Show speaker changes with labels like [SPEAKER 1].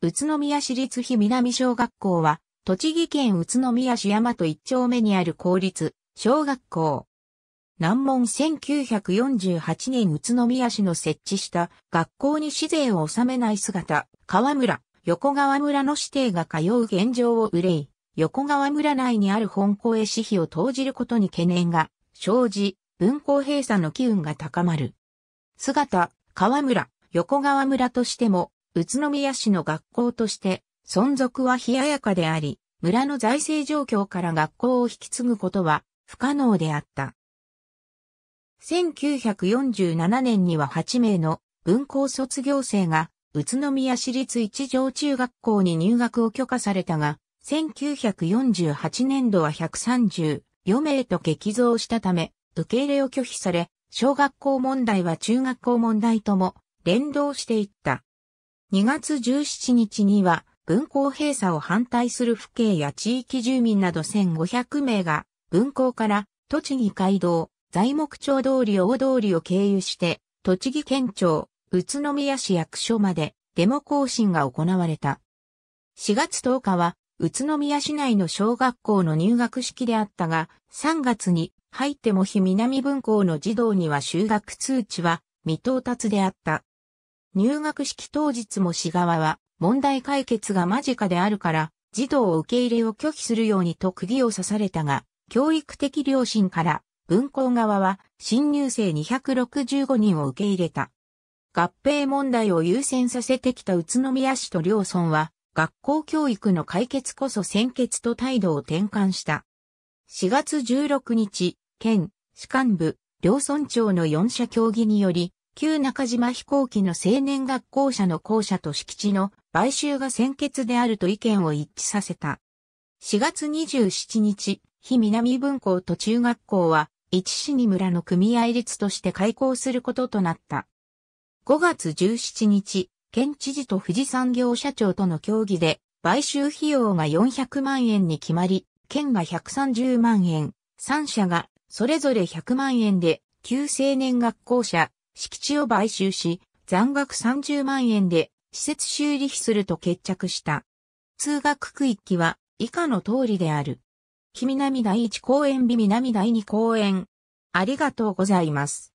[SPEAKER 1] 宇都宮市立日南小学校は、栃木県宇都宮市大和一丁目にある公立小学校。南門1948年宇都宮市の設置した学校に市税を納めない姿、川村、横川村の指定が通う現状を憂い、横川村内にある本校へ私費を投じることに懸念が生じ、文校閉鎖の機運が高まる。姿、川村、横川村としても、宇都宮市の学校として存続は冷ややかであり、村の財政状況から学校を引き継ぐことは不可能であった。1947年には8名の文校卒業生が宇都宮市立一条中学校に入学を許可されたが、1948年度は134名と激増したため、受け入れを拒否され、小学校問題は中学校問題とも連動していった。2月17日には文校閉鎖を反対する府警や地域住民など1500名が文校から栃木街道、材木町通り大通りを経由して栃木県庁、宇都宮市役所までデモ行進が行われた。4月10日は宇都宮市内の小学校の入学式であったが3月に入っても日南分校の児童には就学通知は未到達であった。入学式当日も市側は、問題解決が間近であるから、児童受け入れを拒否するようにと釘を刺されたが、教育的良心から、文校側は新入生265人を受け入れた。合併問題を優先させてきた宇都宮市と両村は、学校教育の解決こそ先決と態度を転換した。4月16日、県、市幹部、両村長の4社協議により、旧中島飛行機の青年学校舎の校舎と敷地の買収が先決であると意見を一致させた。4月27日、非南分校と中学校は、一市に村の組合立として開校することとなった。5月17日、県知事と富士産業社長との協議で、買収費用が400万円に決まり、県が130万円、3社がそれぞれ100万円で、旧青年学校舎、敷地を買収し、残額30万円で施設修理費すると決着した。通学区域は以下の通りである。君南第一公園美南第二公園。ありがとうございます。